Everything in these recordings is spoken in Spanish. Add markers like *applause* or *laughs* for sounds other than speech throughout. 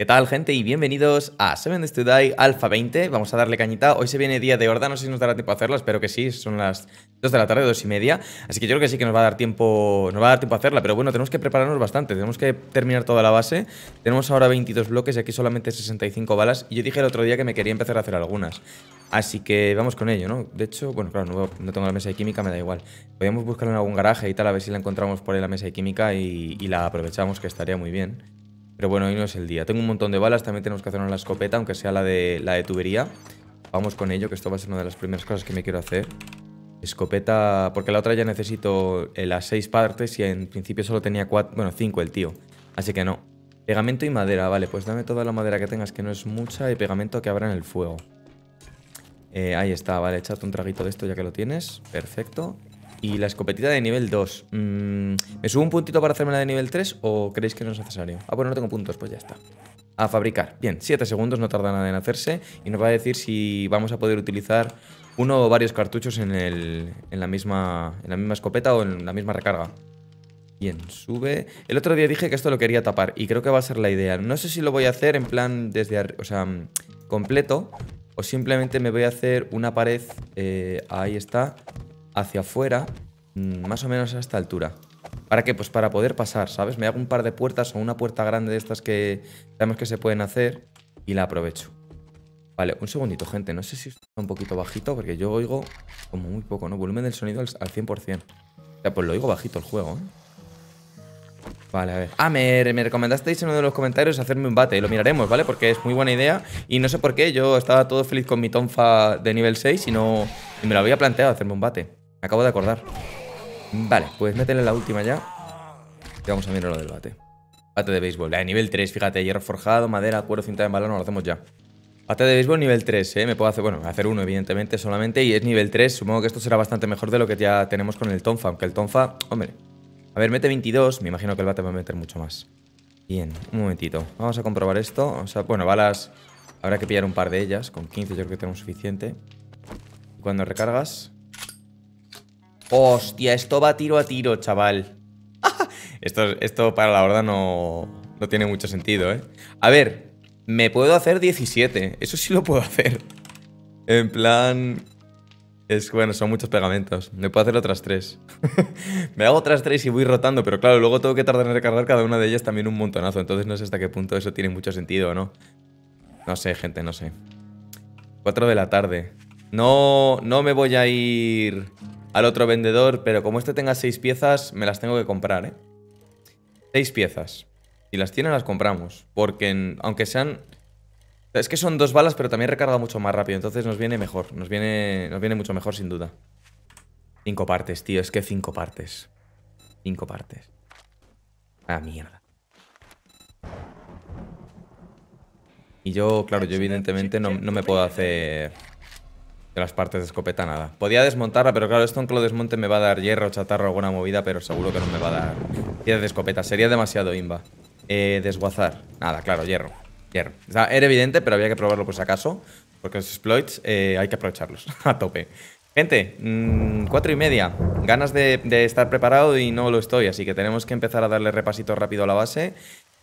¿Qué tal, gente? Y bienvenidos a Seven Days Alpha 20. Vamos a darle cañita. Hoy se viene día de horda, no sé si nos dará tiempo a hacerla, espero que sí. Son las 2 de la tarde, 2 y media. Así que yo creo que sí que nos va a dar tiempo nos va a dar tiempo a hacerla, pero bueno, tenemos que prepararnos bastante. Tenemos que terminar toda la base. Tenemos ahora 22 bloques y aquí solamente 65 balas. Y yo dije el otro día que me quería empezar a hacer algunas. Así que vamos con ello, ¿no? De hecho, bueno, claro, no, tengo la mesa de química, me da igual. Podríamos buscarla en algún garaje y tal, a ver si la encontramos por ahí la mesa de química y la aprovechamos, que estaría muy bien. Pero bueno, hoy no es el día. Tengo un montón de balas, también tenemos que hacer una la escopeta, aunque sea la de, la de tubería. Vamos con ello, que esto va a ser una de las primeras cosas que me quiero hacer. Escopeta, porque la otra ya necesito eh, las seis partes y en principio solo tenía cuatro, bueno, cinco el tío. Así que no. Pegamento y madera, vale, pues dame toda la madera que tengas, que no es mucha, y pegamento que abra en el fuego. Eh, ahí está, vale, echate un traguito de esto ya que lo tienes. Perfecto. Y la escopetita de nivel 2. Mm, ¿Me subo un puntito para hacerme la de nivel 3 o creéis que no es necesario? Ah, bueno, pues no tengo puntos, pues ya está. A fabricar. Bien, 7 segundos, no tarda nada en hacerse. Y nos va a decir si vamos a poder utilizar uno o varios cartuchos en, el, en, la, misma, en la misma escopeta o en la misma recarga. Bien, sube. El otro día dije que esto lo quería tapar y creo que va a ser la idea. No sé si lo voy a hacer en plan desde arriba, o sea, completo o simplemente me voy a hacer una pared, eh, ahí está, hacia afuera, mm, más o menos a esta altura. ¿Para qué? Pues para poder pasar, ¿sabes? Me hago un par de puertas o una puerta grande de estas que sabemos que se pueden hacer y la aprovecho. Vale, un segundito, gente. No sé si está un poquito bajito porque yo oigo como muy poco, ¿no? Volumen del sonido al 100%. O sea, pues lo oigo bajito el juego, ¿eh? Vale, a ver. Ah, me, recomendasteis en uno de los comentarios hacerme un bate y lo miraremos, ¿vale? Porque es muy buena idea y no sé por qué. Yo estaba todo feliz con mi tonfa de nivel 6 y no... me lo había planteado hacerme un bate. Me acabo de acordar. Vale, pues métele la última ya. Y vamos a mirar lo del bate. Bate de béisbol. A nivel 3, fíjate. Hierro forjado, madera, cuero, cinta de balón, lo hacemos ya. Bate de béisbol nivel 3, ¿eh? Me puedo hacer, bueno, hacer uno, evidentemente, solamente. Y es nivel 3. Supongo que esto será bastante mejor de lo que ya tenemos con el Tonfa. Aunque el Tonfa, hombre. A ver, mete 22. Me imagino que el bate va a meter mucho más. Bien, un momentito. Vamos a comprobar esto. O sea, bueno, balas... Habrá que pillar un par de ellas. Con 15 yo creo que tenemos suficiente. Cuando recargas... Hostia, esto va tiro a tiro, chaval. *laughs* esto, esto para la horda no, no tiene mucho sentido, ¿eh? A ver, me puedo hacer 17. Eso sí lo puedo hacer. En plan... Es bueno, son muchos pegamentos. Me puedo hacer otras tres. *laughs* me hago otras tres y voy rotando, pero claro, luego tengo que tardar en recargar cada una de ellas también un montonazo. Entonces no sé hasta qué punto eso tiene mucho sentido o no. No sé, gente, no sé. 4 de la tarde. No, no me voy a ir al otro vendedor, pero como este tenga seis piezas, me las tengo que comprar, ¿eh? Seis piezas. Si las tiene, las compramos. Porque aunque sean... Es que son dos balas, pero también recarga mucho más rápido. Entonces nos viene mejor. Nos viene, nos viene mucho mejor, sin duda. Cinco partes, tío. Es que cinco partes. Cinco partes. A ah, mierda. Y yo, claro, yo evidentemente no me puedo hacer las partes de escopeta nada. Podía desmontarla, pero claro, esto aunque lo desmonte me va a dar hierro, chatarra o alguna movida, pero seguro que no me va a dar piedras de escopeta. Sería demasiado imba. Eh, desguazar. Nada, claro, hierro. Hierro. O sea, era evidente, pero había que probarlo por si acaso. Porque los exploits eh, hay que aprovecharlos *laughs* a tope. Gente, mm, cuatro y media. Ganas de, estar preparado y no lo estoy, así que tenemos que empezar a darle repasito rápido a la base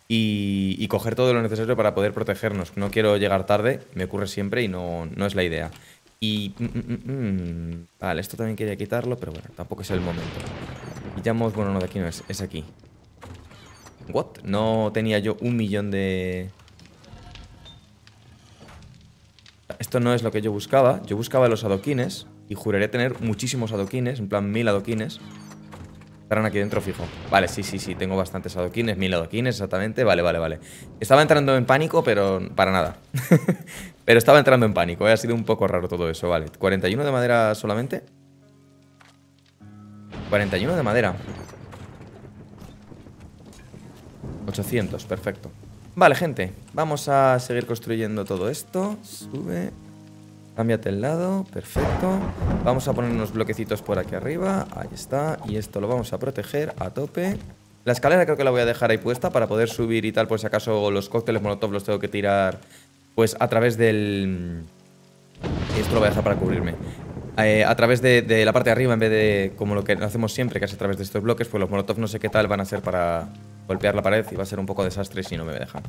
y, y coger todo lo necesario para poder protegernos. No quiero llegar tarde, me ocurre siempre y no, no es la idea. Y... Mm, mm, mm, vale, esto también quería quitarlo, pero bueno, tampoco es el momento. Quitamos... Bueno, no, de aquí no es. Es aquí. ¿What? No tenía yo un millón de... Esto no es lo que yo buscaba. Yo buscaba los adoquines y juraré tener muchísimos adoquines, en plan mil adoquines. Estarán aquí dentro fijo. Vale, sí, sí, sí, tengo bastantes adoquines, mil adoquines exactamente. Vale, vale, vale. Estaba entrando en pánico, pero para nada. *laughs* Pero estaba entrando en pánico, ¿eh? ha sido un poco raro todo eso, vale. 41 de madera solamente. 41 de madera. 800, perfecto. Vale, gente, vamos a seguir construyendo todo esto. Sube. Cámbiate el lado, perfecto. Vamos a poner unos bloquecitos por aquí arriba. Ahí está. Y esto lo vamos a proteger a tope. La escalera creo que la voy a dejar ahí puesta para poder subir y tal, por si acaso los cócteles molotov los tengo que tirar pues a través del... Esto lo voy a dejar para cubrirme. Eh, a través de, la parte de arriba, en vez de como lo que hacemos siempre, que es a través de estos bloques, pues los molotov no sé qué tal van a ser para golpear la pared y va a ser un poco desastre si no me dejan.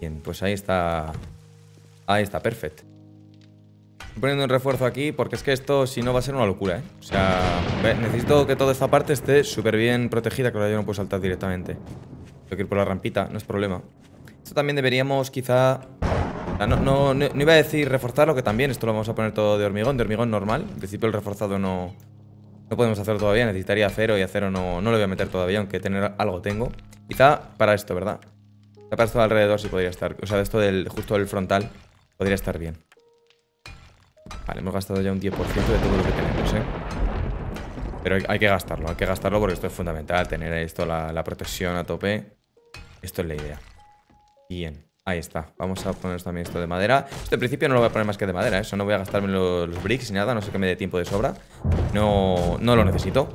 Bien, pues ahí está... Ahí está, perfecto. Estoy poniendo un refuerzo aquí porque es que esto, si no, va a ser una locura, ¿eh? O sea, necesito que toda esta parte esté súper bien protegida, que ahora yo no puedo saltar directamente. Tengo que ir por la rampita, no es problema. Esto también deberíamos quizá no, no, no, iba a decir reforzarlo, que también esto lo vamos a poner todo de hormigón, de hormigón normal. En principio el reforzado no, no podemos hacer todavía, necesitaría acero y acero no, no lo voy a meter todavía, aunque tener algo tengo. Quizá para esto, ¿verdad? Quizá para esto alrededor sí podría estar, o sea, esto del justo del frontal podría estar bien. Vale, hemos gastado ya un 10% de todo lo que tenemos, ¿eh? Pero hay, que gastarlo, hay que gastarlo porque esto es fundamental, tener esto la protección a tope. Esto es la idea. Bien. Ahí está, vamos a poner también esto de madera Esto en principio no lo voy a poner más que de madera, eso ¿eh? no voy a gastarme los, bricks ni nada, no sé que me dé tiempo de sobra No, no lo necesito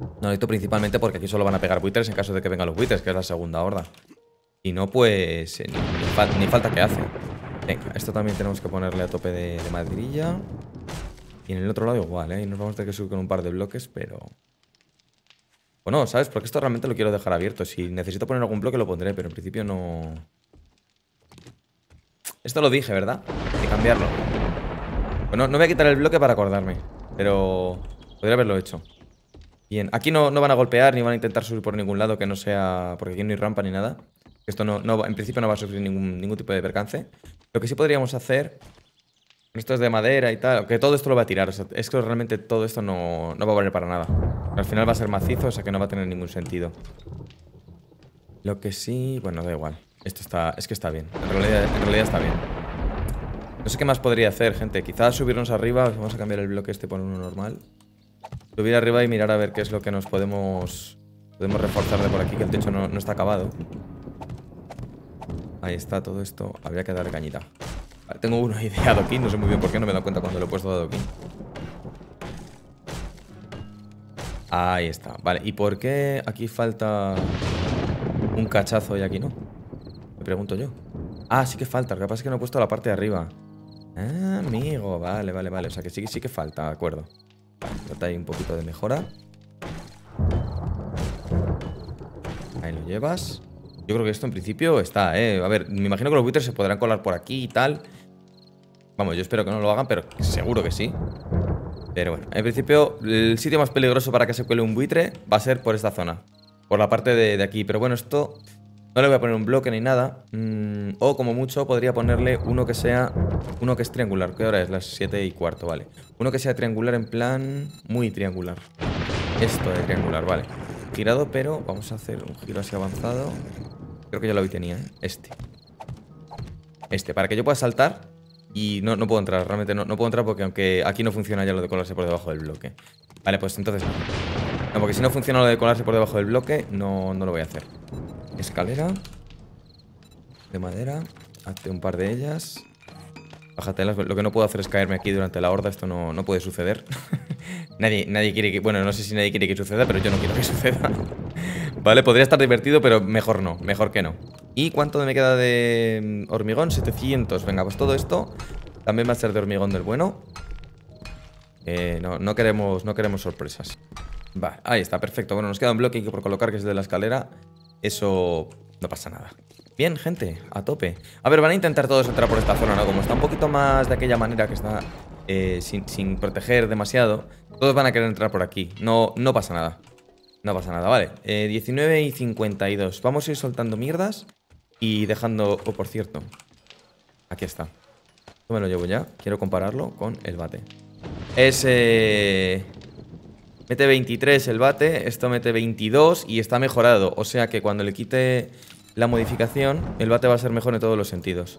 No lo necesito principalmente porque aquí solo van a pegar buitres en caso de que vengan los buitres, que es la segunda horda Y no pues, eh, ni, falta que hace Venga, esto también tenemos que ponerle a tope de, de madrilla Y en el otro lado igual, ¿eh? Y nos vamos a tener que subir con un par de bloques, pero... Bueno, ¿sabes? Porque esto realmente lo quiero dejar abierto Si necesito poner algún bloque lo pondré, pero en principio no... Esto lo dije, ¿verdad? Y cambiarlo. Bueno, no voy a quitar el bloque para acordarme. Pero podría haberlo hecho. Bien, aquí no, no van a golpear ni van a intentar subir por ningún lado que no sea... Porque aquí no hay rampa ni nada. Esto no, no en principio no va a sufrir ningún, ningún tipo de percance. Lo que sí podríamos hacer... Esto es de madera y tal, que todo esto lo va a tirar. es que realmente todo esto no, no va a valer para nada. Al final va a ser macizo, o sea que no va a tener ningún sentido. Lo que sí... Bueno, da igual. Esto está... Es que está bien. En realidad, está bien. No sé qué más podría hacer, gente. Quizás subirnos arriba. Vamos a cambiar el bloque este por uno normal. Subir arriba y mirar a ver qué es lo que nos podemos... Podemos reforzar de por aquí, que el techo no, está acabado. Ahí está todo esto. Habría que dar cañita. tengo uno idea de No sé muy bien por qué. No me he dado cuenta cuando lo he puesto de adoquín. Ahí está. Vale, ¿y por qué aquí falta un cachazo y aquí no? pregunto yo. Ah, sí que falta. Lo que pasa es que no he puesto la parte de arriba. Ah, amigo. Vale, vale, vale. O sea que sí, sí que falta, de acuerdo. Trata ahí un poquito de mejora. Ahí lo llevas. Yo creo que esto en principio está, ¿eh? A ver, me imagino que los buitres se podrán colar por aquí y tal. Vamos, yo espero que no lo hagan, pero seguro que sí. Pero bueno, en principio el sitio más peligroso para que se cuele un buitre va a ser por esta zona. Por la parte de aquí. Pero bueno, esto... No le voy a poner un bloque ni nada. Mm, o como mucho podría ponerle uno que sea... Uno que es triangular. ¿Qué hora es? Las 7 y cuarto, vale. Uno que sea triangular en plan... Muy triangular. Esto de triangular, vale. Girado, pero vamos a hacer un giro así avanzado. Creo que ya lo vi tenía, ¿eh? Este. Este, para que yo pueda saltar. Y no, puedo entrar, realmente no, puedo entrar porque aunque aquí no funciona ya lo de colarse por debajo del bloque. Vale, pues entonces... No, porque si no funciona lo de colarse por debajo del bloque, no, no lo voy a hacer. Escalera. De madera. Hazte un par de ellas. Bájate las... Lo que no puedo hacer es caerme aquí durante la horda. Esto no, no puede suceder. *laughs* nadie, nadie quiere que... Bueno, no sé si nadie quiere que suceda, pero yo no quiero que *laughs* suceda. vale, podría estar divertido, pero mejor no. Mejor que no. ¿Y cuánto me queda de mm, hormigón? 700. Venga, pues todo esto también va a ser de hormigón del bueno. Eh, no, queremos, no queremos sorpresas. Va, ahí está, perfecto. Bueno, nos queda un bloque por colocar que es de la escalera. Eso no pasa nada. Bien, gente, a tope. A ver, van a intentar todos entrar por esta zona, ¿no? Como está un poquito más de aquella manera que está eh, sin, proteger demasiado, todos van a querer entrar por aquí. No, no pasa nada. No pasa nada, vale. 19 eh, y 52. Vamos a ir soltando mierdas y dejando... o oh, por cierto. Aquí está. Esto me lo llevo ya. Quiero compararlo con el bate. Ese... Eh, Mete 23 el bate, esto mete 22 y está mejorado. O sea que cuando le quite la modificación, el bate va a ser mejor en todos los sentidos.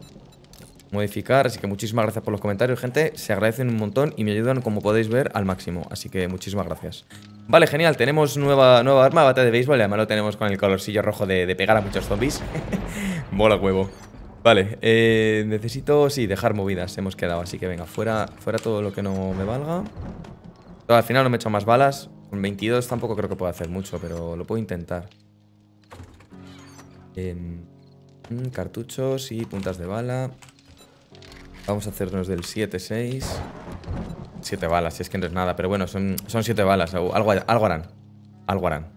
Modificar, así que muchísimas gracias por los comentarios, gente. Se agradecen un montón y me ayudan, como podéis ver, al máximo. Así que muchísimas gracias. Vale, genial, tenemos nueva, nueva arma, bate de béisbol. Y además lo tenemos con el colorcillo rojo de, pegar a muchos zombies. Bola *laughs* huevo. Vale, eh, necesito, sí, dejar movidas, hemos quedado. Así que venga, fuera, fuera todo lo que no me valga al final no me he echado más balas. Con 22 tampoco creo que pueda hacer mucho, pero lo puedo intentar. Em, mm, cartuchos y puntas de bala. Vamos a hacernos del 7-6. 7 balas, si es que no es nada, pero bueno, son 7 balas. Algo, algo harán. Algo harán.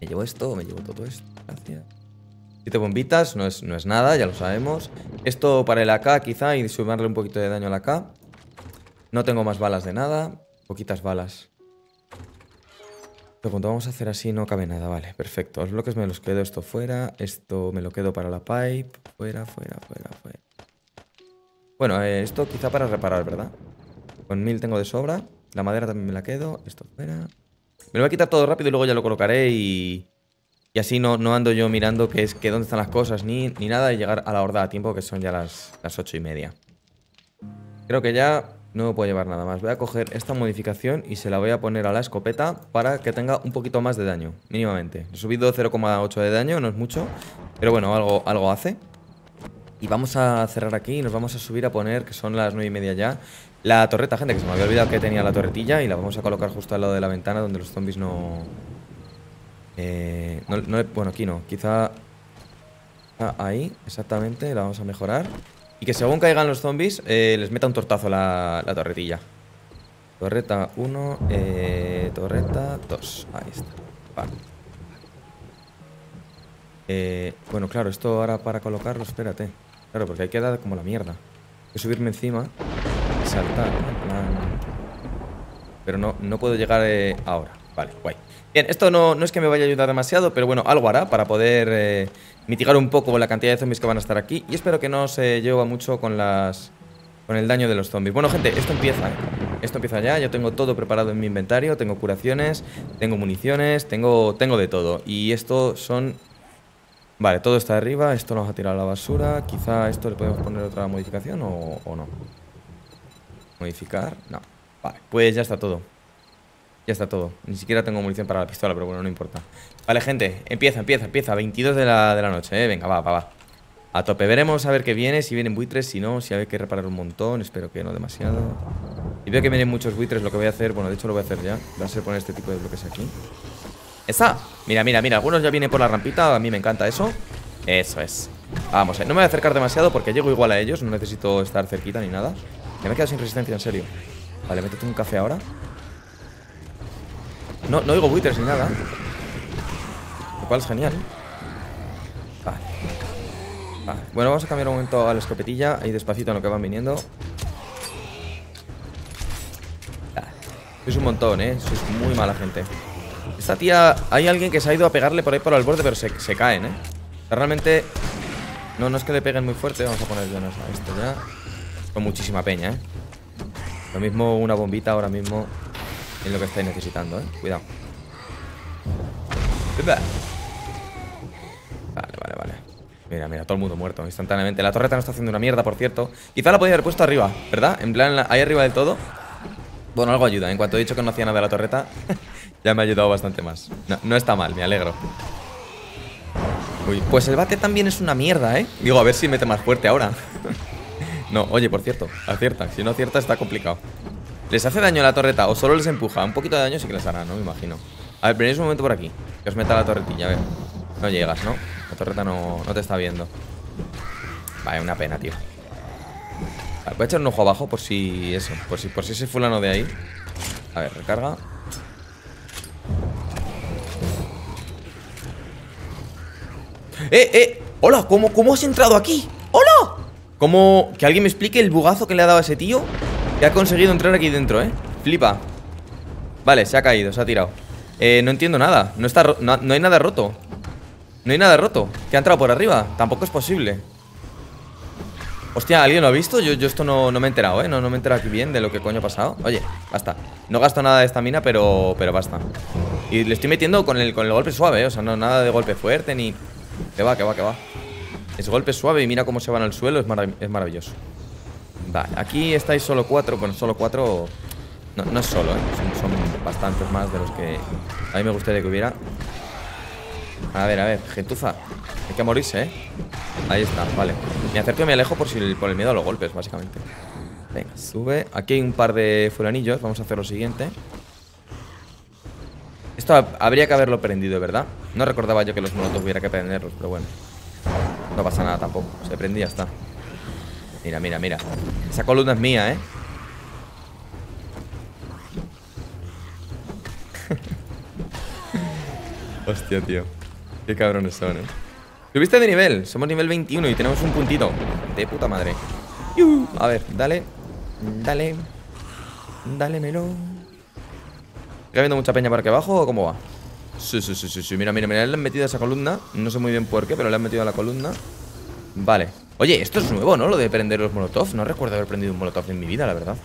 Me llevo esto, me llevo todo esto. Gracias. 7 bombitas, no es, no es nada, ya lo sabemos. Esto para el AK quizá y sumarle un poquito de daño al AK. No tengo más balas de nada. Poquitas balas. Pero cuando vamos a hacer así no cabe nada. Vale, perfecto. Los bloques me los quedo esto fuera. Esto me lo quedo para la pipe. Fuera, fuera, fuera, fuera. Bueno, eh, esto quizá para reparar, ¿verdad? Con mil tengo de sobra. La madera también me la quedo. Esto fuera. Me lo voy a quitar todo rápido y luego ya lo colocaré y... Y así no, no ando yo mirando que es que dónde están las cosas ni, nada y llegar a la horda a tiempo que son ya las, las ocho y media. Creo que ya no me puedo llevar nada más. Voy a coger esta modificación y se la voy a poner a la escopeta para que tenga un poquito más de daño, mínimamente. He subido 0,8 de daño, no es mucho, pero bueno, algo, algo hace. Y vamos a cerrar aquí y nos vamos a subir a poner, que son las 9 y media ya, la torreta, gente, que se me había olvidado que tenía la torretilla y la vamos a colocar justo al lado de la ventana donde los zombies no... Eh, no, bueno, aquí no, quizá... ahí, exactamente, la vamos a mejorar. Y que según caigan los zombies, eh, les meta un tortazo la, torretilla. Torreta 1, eh, torreta 2. Ahí está. Vale. Eh, bueno, claro, esto ahora para colocarlo, espérate. Claro, porque hay que dar como la mierda. Hay que subirme encima y saltar, Pero no, puedo llegar ahora. Vale, guay. Bien, esto no, no, es que me vaya a ayudar demasiado, pero bueno, algo hará para poder eh, mitigar un poco la cantidad de zombies que van a estar aquí. Y espero que no se lleve mucho con las con el daño de los zombies. Bueno, gente, esto empieza. Esto empieza ya, yo tengo todo preparado en mi inventario, tengo curaciones, tengo municiones, tengo, tengo de todo. Y esto son... Vale, todo está arriba, esto lo vamos a tirar a la basura, quizá esto le podemos poner otra modificación o no. Modificar, no. Vale, pues ya está todo. Ya está todo. Ni siquiera tengo munición para la pistola, pero bueno, no importa. Vale, gente, empieza, empieza, empieza. 22 de la, de la noche, ¿eh? Venga, va, va, va. A tope. Veremos a ver qué viene, si vienen buitres, si no, si hay que reparar un montón. Espero que no demasiado. Y veo que vienen muchos buitres, lo que voy a hacer... Bueno, de hecho lo voy a hacer ya. Va a ser poner este tipo de bloques aquí. ¡Esa! Mira, mira, mira. Algunos ya vienen por la rampita. A mí me encanta eso. Eso es. Vamos, eh. no me voy a acercar demasiado porque llego igual a ellos. No necesito estar cerquita ni nada. Ya me he quedado sin resistencia, en serio. Vale, métete un café ahora. No, no oigo buitres ni nada. Lo cual es genial. Vale. Bueno, vamos a cambiar un momento a la escopetilla. Ahí despacito en lo que van viniendo. Es un montón, ¿eh? Es muy mala gente. Esta tía... Hay alguien que se ha ido a pegarle por ahí por el borde, pero se, caen, ¿eh? Realmente... No, no es que le peguen muy fuerte. Vamos a ponerle unos esto ya. Con muchísima peña, ¿eh? Lo mismo una bombita ahora mismo lo que estáis necesitando, ¿eh? Cuidado. Vale, vale, vale. Mira, mira, todo el mundo muerto instantáneamente. La torreta no está haciendo una mierda, por cierto. Quizá la podía haber puesto arriba, ¿verdad? En plan, ahí arriba del todo. Bueno, algo ayuda. En cuanto he dicho que no hacía nada de la torreta, *laughs* ya me ha ayudado bastante más. No, no está mal, me alegro. Uy, pues el bate también es una mierda, ¿eh? Digo, a ver si mete más fuerte ahora. *laughs* no, oye, por cierto, acierta. Si no acierta, está complicado. ¿Les hace daño la torreta o solo les empuja? Un poquito de daño sí que les hará, ¿no? Me imagino. A ver, venid un momento por aquí. Que os meta la torretilla, a ver. No llegas, ¿no? La torreta no, te está viendo. Vale, una pena, tío. Vale, voy a echar un ojo abajo por si eso. Por si, por si ese fulano de ahí. A ver, recarga. ¡Eh, eh! ¡Hola! ¿Cómo, cómo has entrado aquí? ¡Hola! ¿Cómo? Que alguien me explique el bugazo que le ha dado a ese tío. Que ha conseguido entrar aquí dentro, ¿eh? Flipa Vale, se ha caído, se ha tirado eh, no entiendo nada no, está no, hay nada roto No hay nada roto Que ha entrado por arriba Tampoco es posible Hostia, ¿alguien lo ha visto? Yo, yo esto no, no, me he enterado, ¿eh? No, no me he enterado aquí bien de lo que coño ha pasado Oye, basta No gasto nada de esta mina, pero, pero basta Y le estoy metiendo con el, con el golpe suave, ¿eh? O sea, no, nada de golpe fuerte ni... Que va, que va, que va Es golpe suave y mira cómo se van al suelo es maravilloso Vale, aquí estáis solo cuatro. Bueno, solo cuatro... No, no es solo, ¿eh? son, bastantes más de los que a mí me gustaría que hubiera. A ver, a ver, gentuza. Hay que morirse, ¿eh? Ahí está, vale. Me acerco y me alejo por, si, por el miedo a los golpes, básicamente. Venga, sube. Aquí hay un par de fulanillos. Vamos a hacer lo siguiente. Esto habría que haberlo prendido, ¿verdad? No recordaba yo que los monotos hubiera que prenderlos, pero bueno. No pasa nada tampoco. Se prendía, está. Mira, mira, mira. Esa columna es mía, ¿eh? *laughs* Hostia, tío. Qué cabrones son, ¿eh? Subiste de nivel. Somos nivel 21 y tenemos un puntito. De puta madre. A ver, dale. Dale. Dale, melón. ¿Está habiendo mucha peña para aquí abajo o cómo va? Sí, sí, sí, sí, sí. Mira, mira, mira, le han metido a esa columna. No sé muy bien por qué, pero le han metido a la columna. Vale. Oye, esto es nuevo, ¿no? Lo de prender los molotov. No recuerdo haber prendido un molotov en mi vida, la verdad.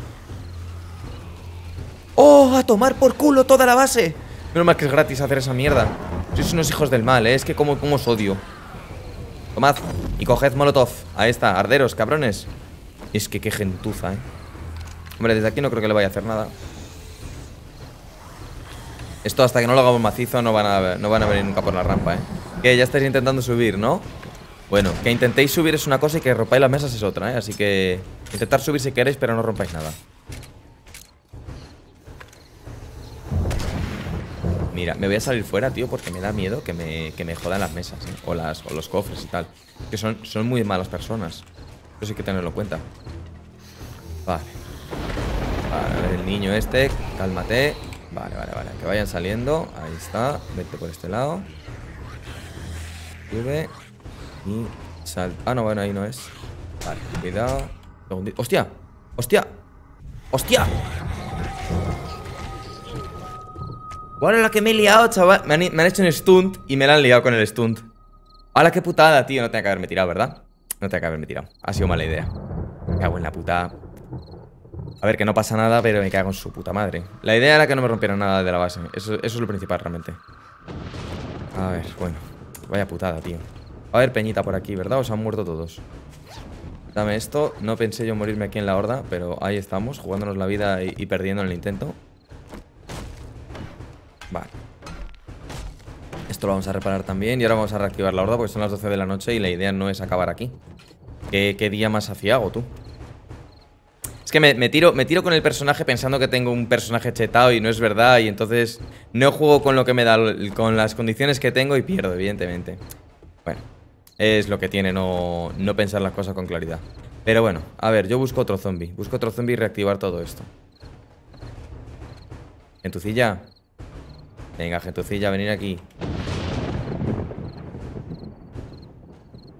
¡Oh! ¡A tomar por culo toda la base! Menos mal que es gratis hacer esa mierda. Sois unos hijos del mal, ¿eh? Es que como, como os odio. Tomad y coged molotov. Ahí está, arderos, cabrones. Es que qué gentuza, ¿eh? Hombre, desde aquí no creo que le vaya a hacer nada. Esto hasta que no lo hagamos macizo no van a, no van a venir nunca por la rampa, ¿eh? Que ya estáis intentando subir, ¿no? Bueno, que intentéis subir es una cosa y que rompáis las mesas es otra, ¿eh? Así que intentar subir si queréis, pero no rompáis nada. Mira, me voy a salir fuera, tío, porque me da miedo que me, que jodan las mesas, ¿eh? o, las, los cofres y tal. Que son, son muy malas personas. Eso hay que tenerlo en cuenta. Vale. Vale, el niño este, cálmate. Vale, vale, vale. Que vayan saliendo. Ahí está. Vete por este lado. Sube. Y Ah, no, bueno, ahí no es. Vale, cuidado. ¡Hostia! ¡Hostia! ¡Hostia! ¿Cuál es la que me he liado, chaval? Me han, hecho un stunt y me la han liado con el stunt. ¡Hala, qué putada, tío! No tenía que haberme tirado, ¿verdad? No tenía que haberme tirado. Ha sido mala idea. Me cago en la puta... A ver, que no pasa nada, pero me cago en su puta madre. La idea era que no me rompieran nada de la base. eso es lo principal, realmente. A ver, bueno. Vaya putada, tío a ver, peñita por aquí, ¿verdad? Os han muerto todos. Dame esto. No pensé yo morirme aquí en la horda, pero ahí estamos, jugándonos la vida y, perdiendo en el intento. Vale. Esto lo vamos a reparar también y ahora vamos a reactivar la horda porque son las 12 de la noche y la idea no es acabar aquí. ¿Qué, día más hago tú? Es que me, me, tiro, me tiro con el personaje pensando que tengo un personaje chetado y no es verdad y entonces no juego con lo que me da, con las condiciones que tengo y pierdo, evidentemente. Bueno. Es lo que tiene no, pensar las cosas con claridad. Pero bueno, a ver, yo busco otro zombie. Busco otro zombie y reactivar todo esto. Gentucilla. Venga, gentucilla, venir aquí.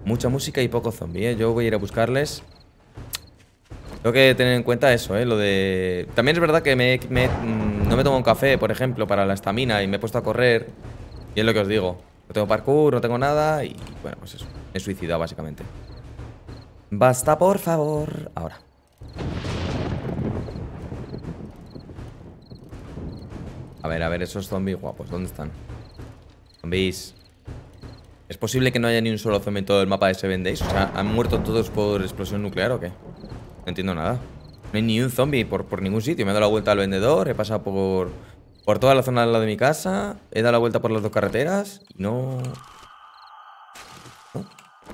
Mucha música y poco zombie, ¿eh? Yo voy a ir a buscarles. Tengo que tener en cuenta eso, ¿eh? Lo de... También es verdad que me, mm, no me tomo un café, por ejemplo, para la estamina y me he puesto a correr. Y es lo que os digo. No tengo parkour, no tengo nada y bueno, pues eso. he suicidado básicamente. Basta, por favor. Ahora. A ver, a ver, esos zombies guapos, ¿dónde están? Zombies. ¿Es posible que no haya ni un solo zombie en todo el mapa de Seven Days? O sea, ¿han muerto todos por explosión nuclear o qué? No entiendo nada. No hay ni un zombie por, por ningún sitio. Me he dado la vuelta al vendedor, he pasado por por toda la zona de la de mi casa. He dado la vuelta por las dos carreteras. no... no...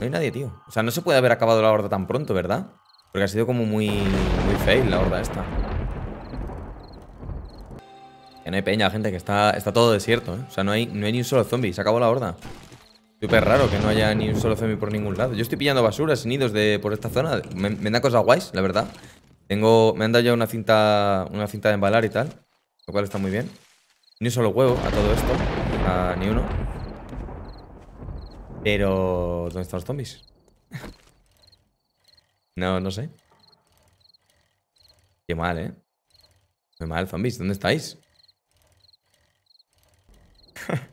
hay nadie, tío. O sea, no se puede haber acabado la horda tan pronto, ¿verdad? Porque ha sido como muy... Muy fail la horda esta. Que no hay peña, gente. Que está, está todo desierto, ¿eh? O sea, no hay, no hay ni un solo zombie. Se acabó la horda. Súper raro que no haya ni un solo zombie por ningún lado. Yo estoy pillando basuras y nidos de, por esta zona. Me, me da cosas guays, la verdad. Tengo, me han dado ya una cinta, una cinta de embalar y tal. Lo cual está muy bien. Ni un solo huevo a todo esto. A ni uno. Pero... ¿Dónde están los zombies? *laughs* no, no sé. Qué mal, ¿eh? Muy mal, zombies. ¿Dónde estáis? *laughs*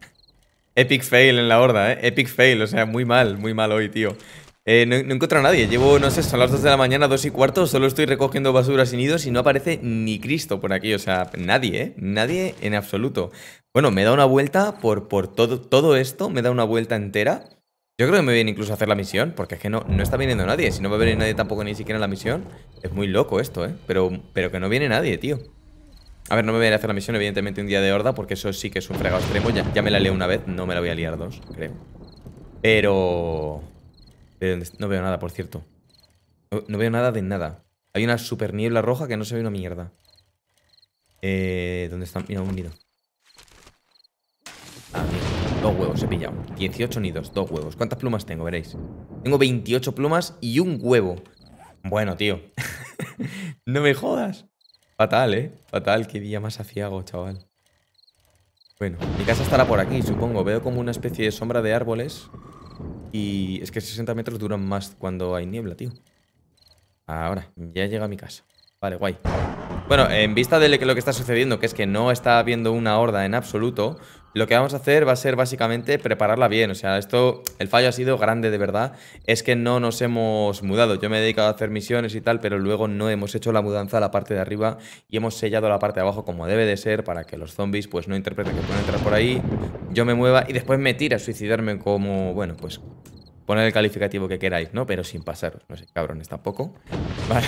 Epic fail en la horda, ¿eh? Epic fail. O sea, muy mal, muy mal hoy, tío. Eh, no, encuentro a nadie. Llevo, no sé, son las 2 de la mañana, 2 y cuarto. Solo estoy recogiendo basura y nidos y no aparece ni Cristo por aquí. O sea, nadie, ¿eh? Nadie en absoluto. Bueno, me da una vuelta por, por todo, todo esto. Me da una vuelta entera. Yo creo que me viene incluso a hacer la misión, porque es que no, no está viniendo nadie. Si no va a venir nadie tampoco ni siquiera la misión, es muy loco esto, ¿eh? Pero, pero que no viene nadie, tío. A ver, no me viene a hacer la misión, evidentemente, un día de horda, porque eso sí que es un fregado extremo. Ya, ya me la leo una vez, no me la voy a liar dos, creo. Pero no veo nada, por cierto. No, veo nada de nada. Hay una super niebla roja que no se ve una mierda. Eh, ¿Dónde están? Mira, un nido. Ah, Dos huevos he pillado. 18 nidos, dos huevos. ¿Cuántas plumas tengo? Veréis. Tengo 28 plumas y un huevo. Bueno, tío. *laughs* no me jodas. Fatal, ¿eh? Fatal, qué día más aciago, chaval. Bueno, mi casa estará por aquí, supongo. Veo como una especie de sombra de árboles. Y es que 60 metros duran más cuando hay niebla, tío. Ahora, ya llega a mi casa. Vale, guay. Bueno, en vista de lo que está sucediendo, que es que no está habiendo una horda en absoluto, lo que vamos a hacer va a ser básicamente prepararla bien. O sea, esto, el fallo ha sido grande de verdad. Es que no nos hemos mudado. Yo me he dedicado a hacer misiones y tal, pero luego no hemos hecho la mudanza a la parte de arriba y hemos sellado la parte de abajo como debe de ser para que los zombies pues no interpreten que pueden entrar por ahí, yo me mueva y después me tira a suicidarme como, bueno, pues poner el calificativo que queráis, ¿no? Pero sin pasaros, no sé, cabrones tampoco. *laughs* Vale.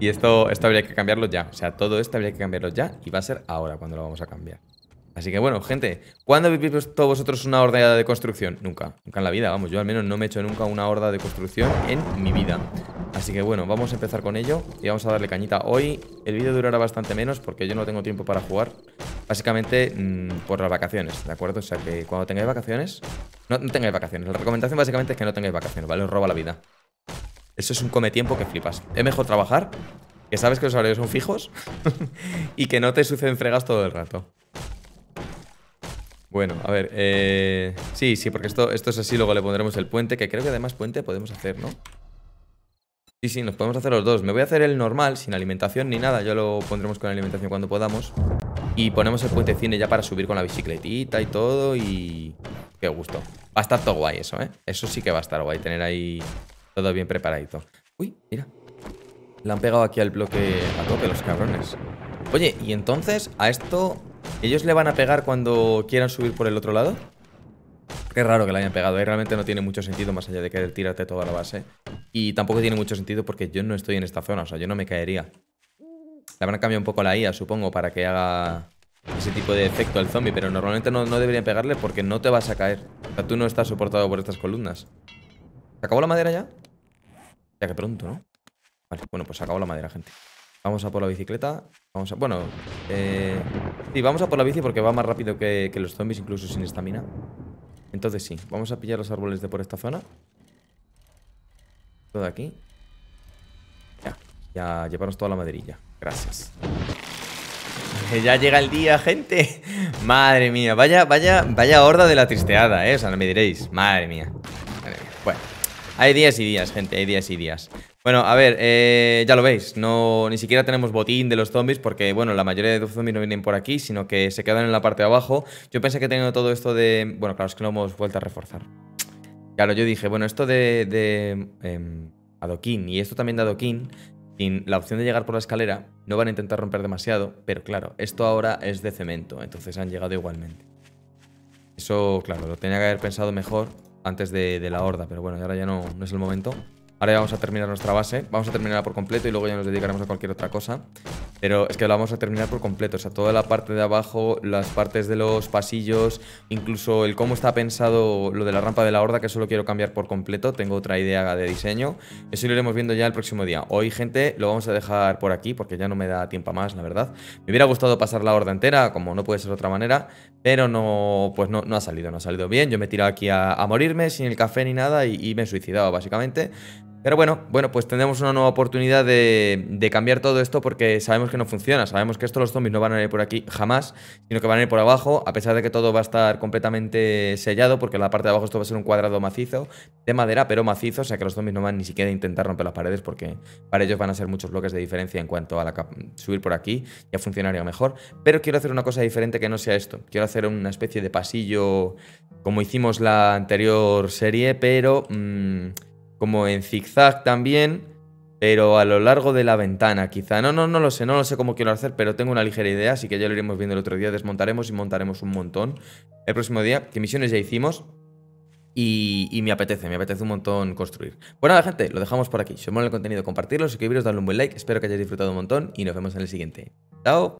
Y esto, esto habría que cambiarlo ya. O sea, todo esto habría que cambiarlo ya y va a ser ahora cuando lo vamos a cambiar. Así que bueno, gente, ¿cuándo habéis todos vosotros una horda de construcción? Nunca, nunca en la vida, vamos, yo al menos no me he hecho nunca una horda de construcción en mi vida. Así que bueno, vamos a empezar con ello y vamos a darle cañita. Hoy el vídeo durará bastante menos porque yo no tengo tiempo para jugar, básicamente mm, por las vacaciones, ¿de acuerdo? O sea que cuando tengáis vacaciones, no, no tengáis vacaciones, la recomendación básicamente es que no tengáis vacaciones, ¿vale? Os roba la vida. Eso es un cometiempo que flipas. Es mejor trabajar, que sabes que los horarios son fijos *laughs* y que no te suceden fregas todo el rato. Bueno, a ver, eh, sí, sí, porque esto, esto es así, luego le pondremos el puente, que creo que además puente podemos hacer, ¿no? Sí, sí, nos podemos hacer los dos. Me voy a hacer el normal, sin alimentación ni nada. Yo lo pondremos con alimentación cuando podamos. Y ponemos el puente cine ya para subir con la bicicletita y todo. Y... Qué gusto. Va a estar todo guay eso, ¿eh? Eso sí que va a estar guay, tener ahí todo bien preparadito. Uy, mira. Le han pegado aquí al bloque a tope los cabrones. Oye, ¿y entonces a esto ellos le van a pegar cuando quieran subir por el otro lado? Qué raro que le hayan pegado. Ahí ¿eh? realmente no tiene mucho sentido más allá de querer tírate toda la base. Y tampoco tiene mucho sentido porque yo no estoy en esta zona. O sea, yo no me caería. Le van a cambiar un poco la IA, supongo, para que haga ese tipo de efecto al zombie. Pero normalmente no, no deberían pegarle porque no te vas a caer. O sea, tú no estás soportado por estas columnas. ¿Se acabó la madera ya? que pronto, ¿no? Vale, bueno, pues acabó la madera, gente. Vamos a por la bicicleta. Vamos a... Bueno, eh... Sí, vamos a por la bici porque va más rápido que, que los zombies, incluso sin estamina. Entonces sí, vamos a pillar los árboles de por esta zona. Todo aquí. Ya, ya llevarnos toda la maderilla. Gracias. Ya llega el día, gente. Madre mía, vaya, vaya, vaya horda de la tristeada, ¿eh? O sea, no me diréis. Madre mía. Madre mía. Bueno. Hay días y días, gente, hay días y días. Bueno, a ver, eh, ya lo veis, no, ni siquiera tenemos botín de los zombies porque, bueno, la mayoría de los zombies no vienen por aquí, sino que se quedan en la parte de abajo. Yo pensé que teniendo todo esto de... Bueno, claro, es que lo hemos vuelto a reforzar. Claro, yo dije, bueno, esto de, de em, adoquín y esto también de adoquín, sin la opción de llegar por la escalera, no van a intentar romper demasiado, pero claro, esto ahora es de cemento, entonces han llegado igualmente. Eso, claro, lo tenía que haber pensado mejor antes de, la horda, pero bueno, ahora ya no, no es el momento. Ahora ya vamos a terminar nuestra base. Vamos a terminarla por completo y luego ya nos dedicaremos a cualquier otra cosa. Pero es que la vamos a terminar por completo. O sea, toda la parte de abajo, las partes de los pasillos, incluso el cómo está pensado lo de la rampa de la horda, que solo quiero cambiar por completo. Tengo otra idea de diseño. Eso lo iremos viendo ya el próximo día. Hoy, gente, lo vamos a dejar por aquí porque ya no me da tiempo más, la verdad. Me hubiera gustado pasar la horda entera, como no puede ser de otra manera, pero no, pues no, no ha salido, no ha salido bien. Yo me he tirado aquí a, morirme sin el café ni nada y, y me he suicidado, básicamente. Pero bueno, bueno, pues tendremos una nueva oportunidad de, cambiar todo esto porque sabemos que no funciona, sabemos que estos los zombies no van a ir por aquí jamás, sino que van a ir por abajo, a pesar de que todo va a estar completamente sellado, porque en la parte de abajo esto va a ser un cuadrado macizo, de madera, pero macizo, o sea que los zombies no van ni siquiera a intentar romper las paredes porque para ellos van a ser muchos bloques de diferencia en cuanto a subir por aquí, ya funcionaría mejor. Pero quiero hacer una cosa diferente que no sea esto, quiero hacer una especie de pasillo como hicimos la anterior serie, pero... Mm, como en zigzag también, pero a lo largo de la ventana quizá. No, no, no lo sé, no lo sé cómo quiero hacer, pero tengo una ligera idea, así que ya lo iremos viendo el otro día. Desmontaremos y montaremos un montón el próximo día, qué misiones ya hicimos. Y, me apetece, me apetece un montón construir. Bueno, pues nada, gente, lo dejamos por aquí. Si os el contenido, compartirlo, suscribiros, darle un buen like. Espero que hayáis disfrutado un montón y nos vemos en el siguiente. ¡Chao!